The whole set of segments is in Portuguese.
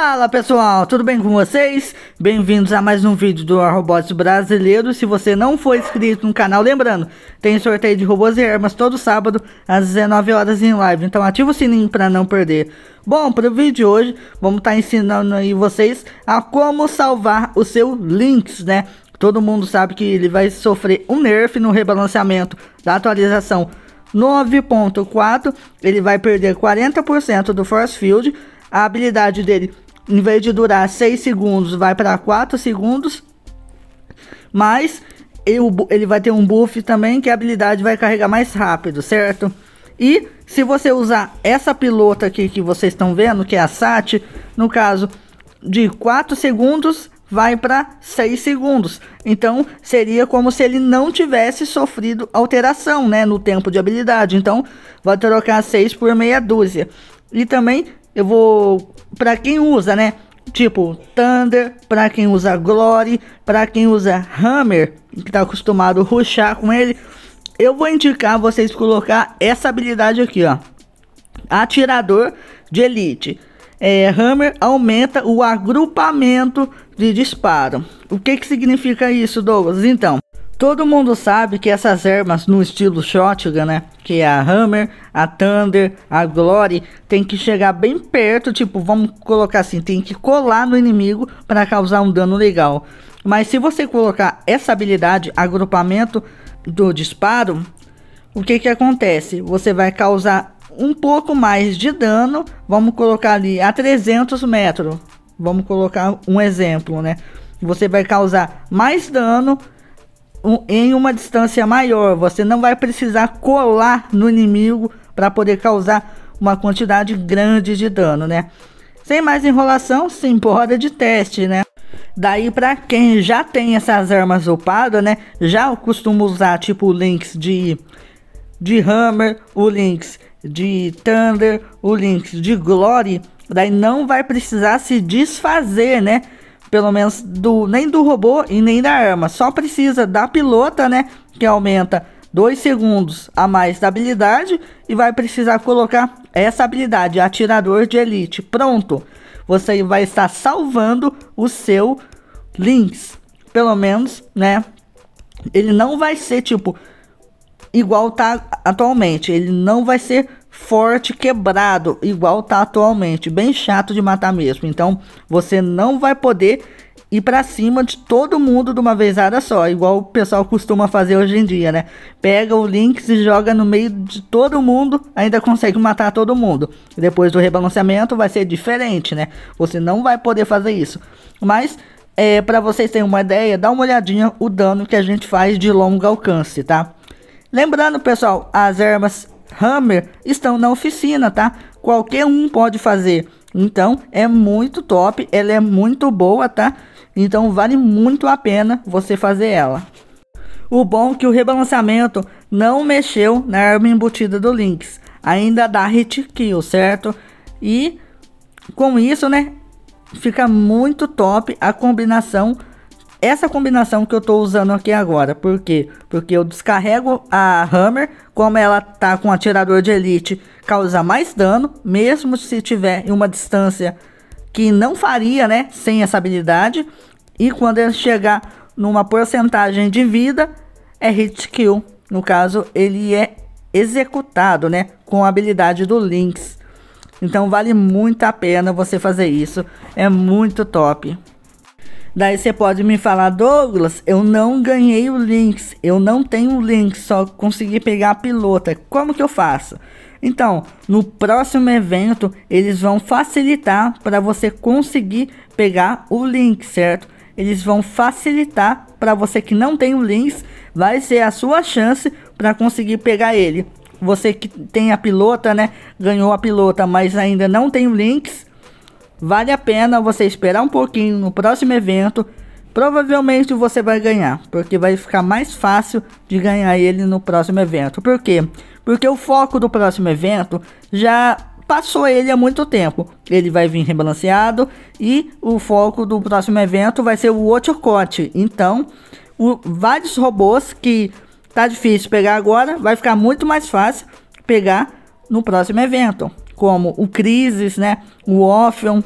Fala pessoal, tudo bem com vocês? Bem-vindos a mais um vídeo do Robots Brasileiro. Se você não for inscrito no canal, lembrando, tem sorteio de robôs e armas todo sábado às 19 horas em live. Então ativa o sininho para não perder. Bom, para o vídeo de hoje, vamos estar tá ensinando aí vocês a como salvar o seu Lynx, né? Todo mundo sabe que ele vai sofrer um nerf no rebalanceamento da atualização 9.4. Ele vai perder 40% do force field a habilidade dele em vez de durar 6 segundos, vai para 4 segundos. Mas ele vai ter um buff também que a habilidade vai carregar mais rápido, certo? E se você usar essa pilota aqui que vocês estão vendo, que é a SAT, no caso de 4 segundos, vai para 6 segundos. Então, seria como se ele não tivesse sofrido alteração né, no tempo de habilidade. Então, vai trocar 6 por meia dúzia. E também eu vou para quem usa, né? Tipo Thunder, para quem usa Glory, para quem usa Hammer, que tá acostumado a ruxar com ele. Eu vou indicar vocês colocar essa habilidade aqui, ó. Atirador de Elite. É, Hammer aumenta o agrupamento de disparo. O que, que significa isso, Douglas? Então, Todo mundo sabe que essas armas no estilo shotgun, né? Que é a Hammer, a Thunder, a Glory, tem que chegar bem perto, tipo, vamos colocar assim, tem que colar no inimigo para causar um dano legal. Mas se você colocar essa habilidade, agrupamento do disparo, o que que acontece? Você vai causar um pouco mais de dano, vamos colocar ali a 300 metros, vamos colocar um exemplo, né? Você vai causar mais dano um, em uma distância maior. Você não vai precisar colar no inimigo para poder causar uma quantidade grande de dano, né? Sem mais enrolação, sim, por hora de teste, né? Daí para quem já tem essas armas upadas, né? Já costuma usar tipo links de de Hammer, o links de Thunder, o links de Glory. Daí não vai precisar se desfazer, né? pelo menos do nem do robô e nem da arma. Só precisa da pilota, né? Que aumenta 2 segundos a mais da habilidade e vai precisar colocar essa habilidade, atirador de elite. Pronto, você vai estar salvando o seu Lynx. Pelo menos, né? Ele não vai ser tipo igual tá atualmente. Ele não vai ser forte, quebrado, igual tá atualmente, bem chato de matar mesmo. Então, você não vai poder ir para cima de todo mundo de uma vezada só, igual o pessoal costuma fazer hoje em dia, né? Pega o link e joga no meio de todo mundo, ainda consegue matar todo mundo. Depois do rebalanceamento vai ser diferente, né? Você não vai poder fazer isso. Mas é, para vocês terem uma ideia, dá uma olhadinha o dano que a gente faz de longo alcance, tá? Lembrando, pessoal, as armas Hammer estão na oficina, tá? Qualquer um pode fazer. Então é muito top, ela é muito boa, tá? Então vale muito a pena você fazer ela. O bom é que o rebalanceamento não mexeu na arma embutida do Lynx. Ainda dá hit kill, certo? E com isso, né? Fica muito top a combinação essa combinação que eu tô usando aqui agora. Por quê? Porque eu descarrego a Hammer, como ela tá com atirador de elite, causa mais dano, mesmo se tiver em uma distância que não faria, né, sem essa habilidade. E quando ele chegar numa porcentagem de vida, é hit kill. No caso, ele é executado, né, com a habilidade do Lynx. Então vale muito a pena você fazer isso, é muito top. Daí você pode me falar, Douglas, eu não ganhei o links, eu não tenho links, só consegui pegar a pilota. Como que eu faço? Então, no próximo evento, eles vão facilitar para você conseguir pegar o link, certo? Eles vão facilitar para você que não tem o links, vai ser a sua chance para conseguir pegar ele. Você que tem a pilota, né? Ganhou a pilota, mas ainda não tem o links Vale a pena você esperar um pouquinho no próximo evento. Provavelmente você vai ganhar, porque vai ficar mais fácil de ganhar ele no próximo evento. Por quê? Porque o foco do próximo evento já passou ele há muito tempo. Ele vai vir rebalanceado e o foco do próximo evento vai ser o Ochocote. Então, o, vários robôs que tá difícil pegar agora, vai ficar muito mais fácil pegar no próximo evento como o Crisis, né? O Offion.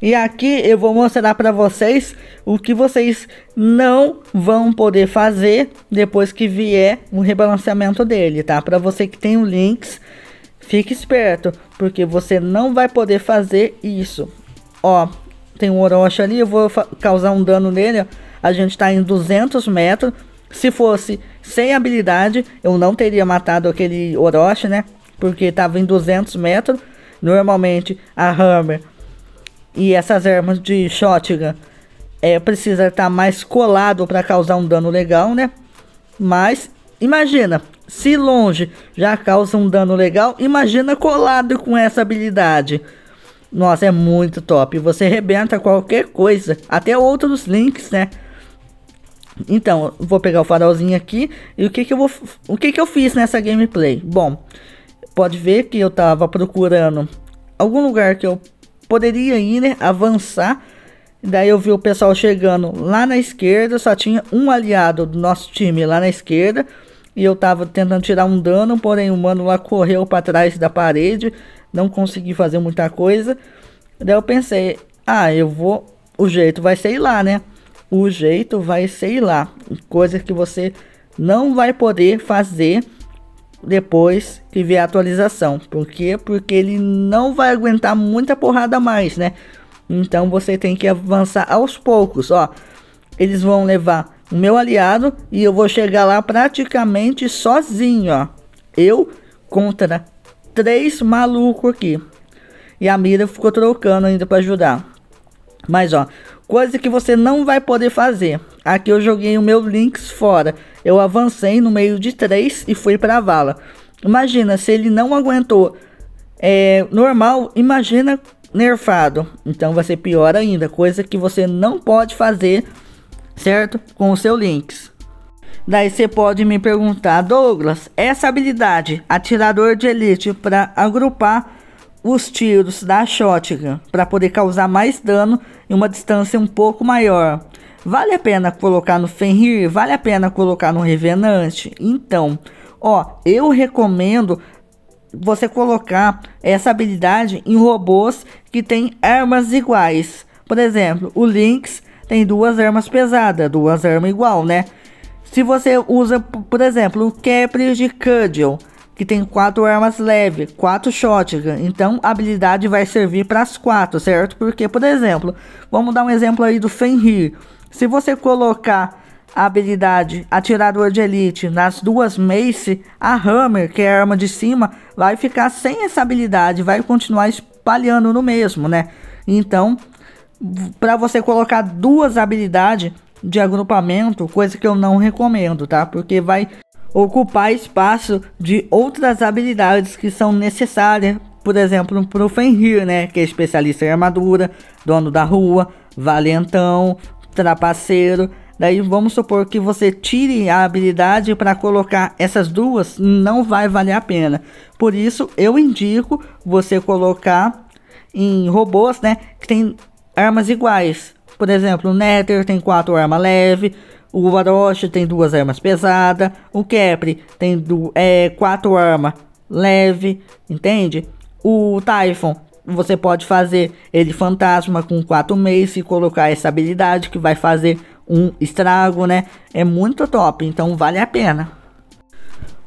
E aqui eu vou mostrar para vocês o que vocês não vão poder fazer depois que vier o rebalanceamento dele, tá? Para você que tem o links, fique esperto, porque você não vai poder fazer isso. Ó, tem um Orochi ali, eu vou causar um dano nele, ó. A gente tá em 200 metros. Se fosse sem habilidade, eu não teria matado aquele Orochi, né? porque estava em 200 metros. Normalmente a Hammer e essas armas de shotgun é, precisa estar tá mais colado para causar um dano legal, né? Mas imagina, se longe já causa um dano legal, imagina colado com essa habilidade. Nossa, é muito top. Você arrebenta qualquer coisa, até outros links, né? Então, vou pegar o farolzinho aqui. E o que que eu vou o que que eu fiz nessa gameplay? Bom, pode ver que eu estava procurando algum lugar que eu poderia ir, né? Avançar. Daí eu vi o pessoal chegando lá na esquerda, só tinha um aliado do nosso time lá na esquerda. E eu tava tentando tirar um dano, porém o mano lá correu para trás da parede, não consegui fazer muita coisa. Daí eu pensei, ah, eu vou. O jeito vai ser ir lá, né? O jeito vai ser ir lá. Coisa que você não vai poder fazer depois que vier a atualização. Por quê? Porque ele não vai aguentar muita porrada mais, né? Então você tem que avançar aos poucos, ó. Eles vão levar o meu aliado e eu vou chegar lá praticamente sozinho, ó. Eu contra três malucos aqui. E a mira ficou trocando ainda para ajudar. Mas ó, coisa que você não vai poder fazer. Aqui eu joguei o meu links fora. Eu avancei no meio de três e fui para a vala. Imagina se ele não aguentou. É normal, imagina nerfado. Então vai ser pior ainda, coisa que você não pode fazer, certo? Com o seu links. Daí você pode me perguntar, Douglas, essa habilidade atirador de elite para agrupar os tiros da shotgun para poder causar mais dano em uma distância um pouco maior Vale a pena colocar no Fenrir? Vale a pena colocar no Revenante? Então, ó, eu recomendo você colocar essa habilidade em robôs que têm armas iguais. Por exemplo, o Lynx tem duas armas pesadas, duas armas igual, né? Se você usa, por exemplo, o Capri de Cudgel, que tem quatro armas leves, quatro shotgun. Então a habilidade vai servir para as quatro, certo? Porque, por exemplo, vamos dar um exemplo aí do Fenrir. Se você colocar a habilidade Atirador de Elite nas duas Mace, a Hammer, que é a arma de cima, vai ficar sem essa habilidade, vai continuar espalhando no mesmo, né? Então, para você colocar duas habilidades de agrupamento, coisa que eu não recomendo, tá? Porque vai ocupar espaço de outras habilidades que são necessárias, por exemplo, pro Fenrir, né? Que é especialista em armadura, dono da rua, valentão, trapaceiro. Daí vamos supor que você tire a habilidade para colocar essas duas, não vai valer a pena. Por isso eu indico você colocar em robôs, né, que tem armas iguais. Por exemplo, o Nether tem quatro armas leve, o Orochi tem duas armas pesadas, o Kepri tem do, é, quatro armas leve, entende? O Typhon você pode fazer ele fantasma com 4 meses e colocar essa habilidade que vai fazer um estrago, né? É muito top, então vale a pena.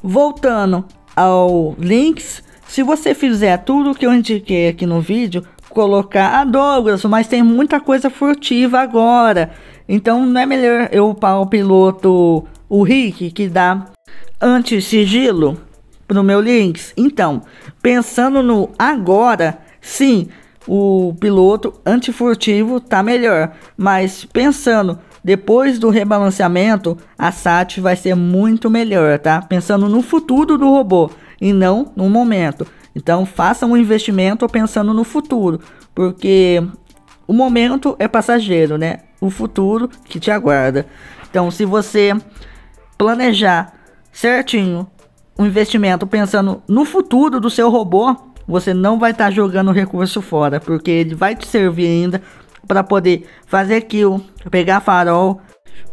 Voltando ao links, se você fizer tudo que eu indiquei aqui no vídeo, colocar a Douglas, mas tem muita coisa furtiva agora. Então não é melhor eu upar o piloto, o Rick, que dá anti-sigilo pro meu links? Então, pensando no agora, Sim, o piloto antifurtivo está melhor, mas pensando depois do rebalanceamento, a SAT vai ser muito melhor, tá? Pensando no futuro do robô e não no momento. Então, faça um investimento pensando no futuro, porque o momento é passageiro, né? O futuro que te aguarda. Então, se você planejar certinho o investimento pensando no futuro do seu robô, você não vai estar tá jogando o recurso fora, porque ele vai te servir ainda para poder fazer kill, pegar farol,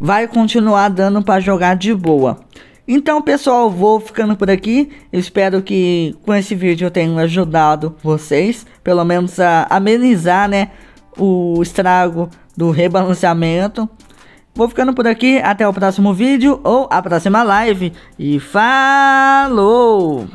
vai continuar dando para jogar de boa. Então pessoal, vou ficando por aqui, espero que com esse vídeo eu tenha ajudado vocês, pelo menos a amenizar né, o estrago do rebalanceamento. Vou ficando por aqui, até o próximo vídeo ou a próxima live e falou!